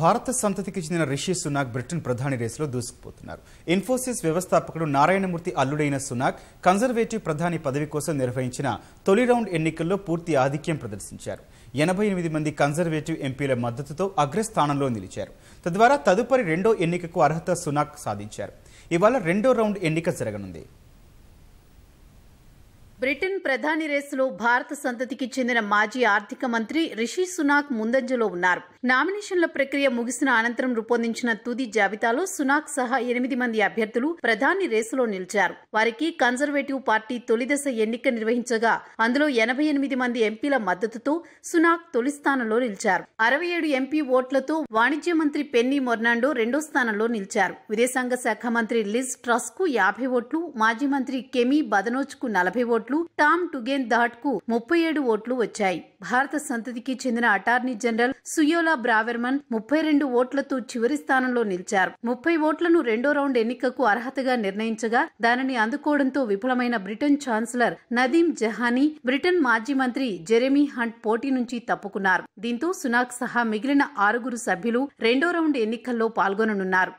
భారత సంతతికి చెందిన రిషి సునాక్ బ్రిటన్ ప్రధాని రేసులో దూసుకుపోతున్నారు ఇన్ఫోసిస్ వ్యవస్థాపకుడు నారాయణమూర్తి అల్లుడైన సునాక్ కన్జర్వేటివ్ ప్రధాని పదవి కోసం నిర్వహించిన తొలి రౌండ్ ఎన్నికల్లో పూర్తి ఆధిక్యం ప్రదర్శించారు ఎనభై ఎనిమిది మంది కన్జర్వేటివ్ ఎంపీల మద్దతుతో అగ్రస్థానంలో నిలిచారు తద్వారా తదుపరి రెండో ఎన్నికకు అర్హత సునాక్ సాధించారు ఇవాళ రెండో రౌండ్ ఎన్నిక జరగనుంది బ్రిటన్ ప్రధాని రేసులో భారత సంతతికి చెందిన మాజీ ఆర్థిక మంత్రి రిషి సునాక్ ముందంజలో ఉన్నారు నామినేషన్ల ప్రక్రియ ముగిసిన అనంతరం రూపొందించిన తుది జాబితాలో సునాక్ సహా ఎనిమిది మంది అభ్యర్థులు ప్రధాని రేసులో నిలిచారు వారికి కన్జర్వేటివ్ పార్టీ తొలిదశ ఎన్నిక నిర్వహించగా అందులో ఎనభై ఎనిమిది మంది ఎంపీల మద్దతుతో సునాక్ తొలి స్థానంలో నిలిచారు అరవై ఏడు ఎంపీ ఓట్లతో వాణిజ్య మంత్రి పెన్నీ మొర్నాండో రెండో స్థానంలో నిలిచారు విదేశాంగ శాఖ మంత్రి లిజ్ ట్రస్ కు యాభై ఓట్లు మాజీ మంత్రి కెమీ బదనోజ్ కు నలభై ఓట్లు టామ్ టుగేన్ దాట్ కు ముప్పై ఏడు ఓట్లు వచ్చాయి భారత సంతతికి చెందిన అటార్నీ జనరల్ సుయోల నిర్మలా బ్రావెర్మన్ ముప్పై రెండు ఓట్లతో చివరి స్థానంలో నిలిచారు ముప్పై ఓట్లను రెండో రౌండ్ ఎన్నికకు అర్హతగా నిర్ణయించగా దానిని అందుకోవడంతో విఫలమైన Britain chancellor Nadhim Zahawi Britain మాజీ మంత్రి జెరెమీ హంట్ పోటీ నుంచి తప్పుకున్నారు దీంతో సునాక్ సహా మిగిలిన ఆరుగురు సభ్యులు రెండో రౌండ్ ఎన్నికల్లో పాల్గొననున్నారు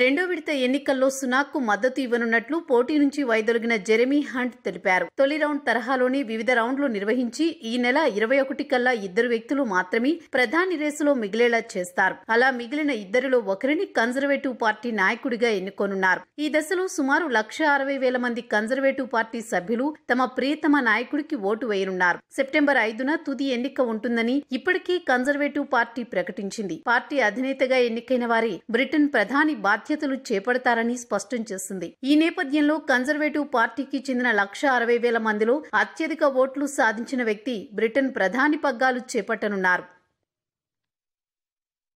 రెండో విడత ఎన్నికల్లో సునాక్కు మద్దతు ఇవ్వనున్నట్లు పోటీ నుంచి వైదొలిగిన జెరెమీ హంట్ తెలిపారు తొలి రౌండ్ తరహాలోనే వివిధ రౌండ్లు నిర్వహించి ఈ నెల ఇరవై ఒకటి కల్లా ఇద్దరు వ్యక్తులు మాత్రమే ప్రధాని రేసులో మిగిలేలా చేస్తారు అలా మిగిలిన ఇద్దరిలో ఒకరిని కన్జర్వేటివ్ పార్టీ నాయకుడిగా ఎన్నుకోనున్నారు ఈ దశలో సుమారు లక్ష అరవై వేల మంది కన్జర్వేటివ్ పార్టీ సభ్యులు తమ ప్రియతమ నాయకుడికి ఓటు వేయనున్నారు సెప్టెంబర్ ఐదున తుది ఎన్నిక ఉంటుందని ఇప్పటికీ కన్జర్వేటివ్ పార్టీ ప్రకటించింది పార్టీ అధినేతగా ఎన్నికైన వారి బ్రిటన్ ప్రధాని బాధ్యత బాధ్యతలు చేపడతారని స్పష్టం చేసింది ఈ నేపథ్యంలో కన్జర్వేటివ్ పార్టీకి చెందిన లక్ష అరవై వేల మందిలో అత్యధిక ఓట్లు సాధించిన వ్యక్తి బ్రిటన్ ప్రధాని పగ్గాలు చేపట్టనున్నారు